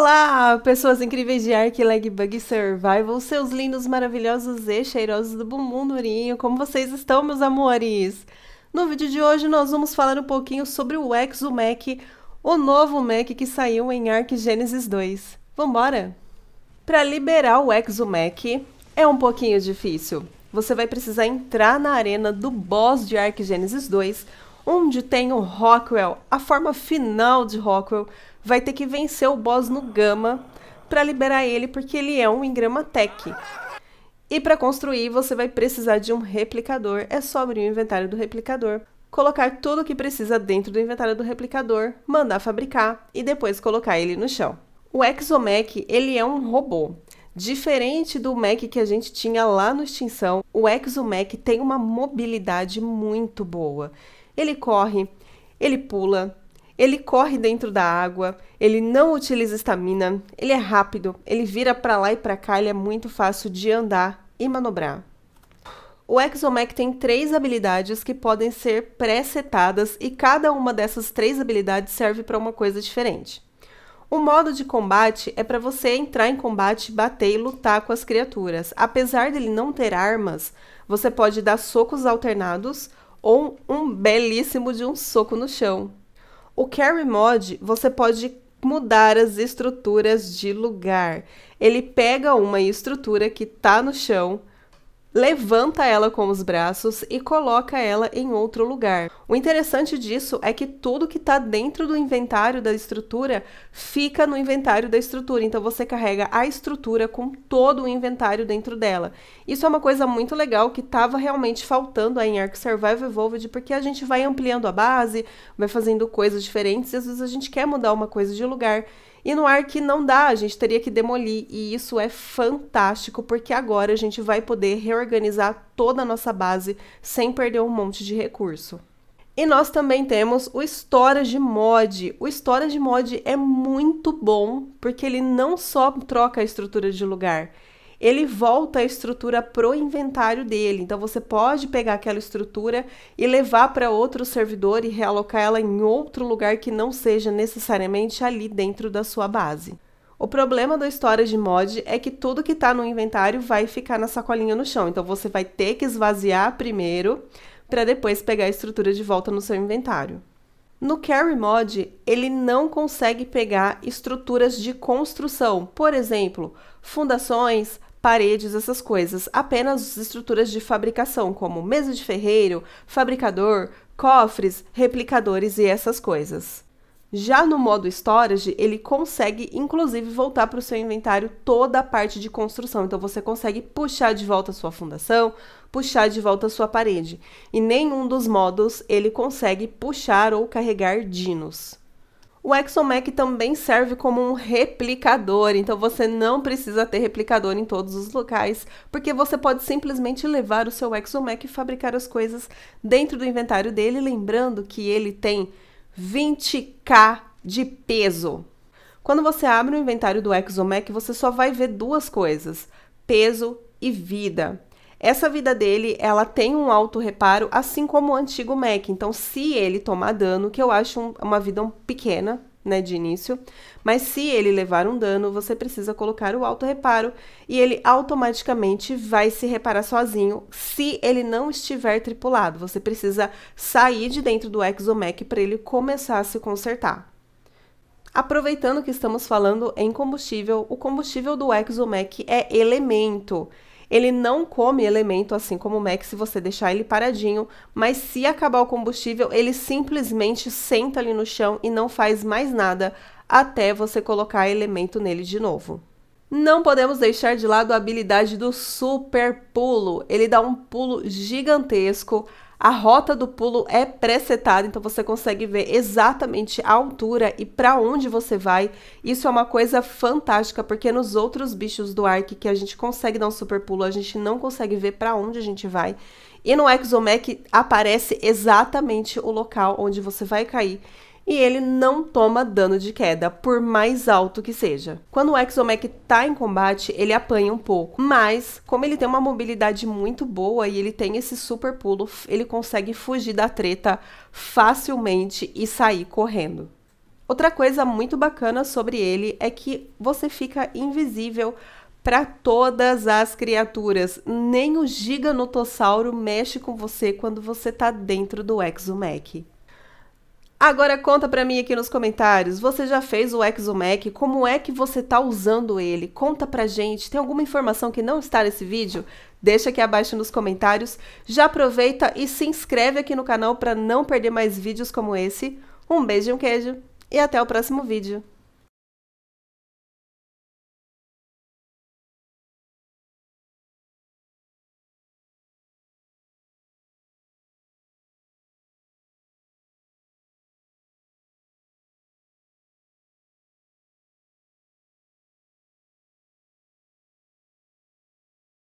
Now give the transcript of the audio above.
Olá, pessoas incríveis de Ark Leg Bug Survival, seus lindos, maravilhosos e cheirosos do Bumundurinho, como vocês estão, meus amores? No vídeo de hoje nós vamos falar um pouquinho sobre o ExoMac, o novo Mac que saiu em Ark Genesis 2. Vambora? Para liberar o ExoMac, é um pouquinho difícil. Você vai precisar entrar na arena do boss de Ark Genesis 2, onde tem o Rockwell, a forma final de Rockwell vai ter que vencer o boss no Gama para liberar ele, porque ele é um engrama tech. E para construir, você vai precisar de um replicador. É só abrir o inventário do replicador, colocar tudo o que precisa dentro do inventário do replicador, mandar fabricar e depois colocar ele no chão. O Exomech, ele é um robô. Diferente do Mac que a gente tinha lá no Extinção, o ExoMac tem uma mobilidade muito boa. Ele corre, ele pula, ele corre dentro da água, ele não utiliza estamina, ele é rápido, ele vira para lá e para cá, ele é muito fácil de andar e manobrar. O ExoMac tem três habilidades que podem ser pré-setadas e cada uma dessas três habilidades serve para uma coisa diferente. O modo de combate é para você entrar em combate, bater e lutar com as criaturas. Apesar dele não ter armas, você pode dar socos alternados ou um belíssimo de um soco no chão. O Carry Mod, você pode mudar as estruturas de lugar. Ele pega uma estrutura que está no chão levanta ela com os braços e coloca ela em outro lugar. O interessante disso é que tudo que está dentro do inventário da estrutura fica no inventário da estrutura, então você carrega a estrutura com todo o inventário dentro dela. Isso é uma coisa muito legal que estava realmente faltando aí em Ark Survival Evolved, porque a gente vai ampliando a base, vai fazendo coisas diferentes e às vezes a gente quer mudar uma coisa de lugar. E no ar que não dá, a gente teria que demolir. E isso é fantástico, porque agora a gente vai poder reorganizar toda a nossa base sem perder um monte de recurso. E nós também temos o Storage Mod. O Storage Mod é muito bom porque ele não só troca a estrutura de lugar, ele volta a estrutura pro inventário dele. Então você pode pegar aquela estrutura e levar para outro servidor e realocar ela em outro lugar que não seja necessariamente ali dentro da sua base. O problema do de mod é que tudo que está no inventário vai ficar na sacolinha no chão. Então você vai ter que esvaziar primeiro para depois pegar a estrutura de volta no seu inventário. No Carry Mod, ele não consegue pegar estruturas de construção, por exemplo, fundações, paredes, essas coisas, apenas estruturas de fabricação, como mesa de ferreiro, fabricador, cofres, replicadores e essas coisas. Já no modo storage, ele consegue inclusive voltar para o seu inventário toda a parte de construção. Então você consegue puxar de volta a sua fundação, puxar de volta a sua parede. E nenhum dos modos ele consegue puxar ou carregar dinos. O ExoMac também serve como um replicador, então você não precisa ter replicador em todos os locais, porque você pode simplesmente levar o seu ExoMac e fabricar as coisas dentro do inventário dele, lembrando que ele tem 20k de peso. Quando você abre o inventário do ExoMac, você só vai ver duas coisas: peso e vida. Essa vida dele, ela tem um alto reparo, assim como o antigo Mac. Então, se ele tomar dano, que eu acho um, uma vida um, pequena, né, de início, mas se ele levar um dano, você precisa colocar o alto reparo e ele automaticamente vai se reparar sozinho se ele não estiver tripulado. Você precisa sair de dentro do Exomec para ele começar a se consertar. Aproveitando que estamos falando em combustível, o combustível do Exomec é elemento. Ele não come elemento assim como o Max se você deixar ele paradinho, mas se acabar o combustível, ele simplesmente senta ali no chão e não faz mais nada até você colocar elemento nele de novo. Não podemos deixar de lado a habilidade do super pulo. Ele dá um pulo gigantesco a rota do pulo é presetada, então você consegue ver exatamente a altura e para onde você vai. Isso é uma coisa fantástica, porque nos outros bichos do Ark que a gente consegue dar um super pulo, a gente não consegue ver para onde a gente vai. E no Exomec aparece exatamente o local onde você vai cair e ele não toma dano de queda, por mais alto que seja. Quando o Exomec tá em combate, ele apanha um pouco, mas como ele tem uma mobilidade muito boa e ele tem esse super pulo, ele consegue fugir da treta facilmente e sair correndo. Outra coisa muito bacana sobre ele é que você fica invisível para todas as criaturas. Nem o giganotossauro mexe com você quando você tá dentro do Exomech. Agora conta para mim aqui nos comentários, você já fez o Exomec? Como é que você tá usando ele? Conta pra gente. Tem alguma informação que não está nesse vídeo? Deixa aqui abaixo nos comentários. Já aproveita e se inscreve aqui no canal para não perder mais vídeos como esse. Um beijo e um queijo e até o próximo vídeo.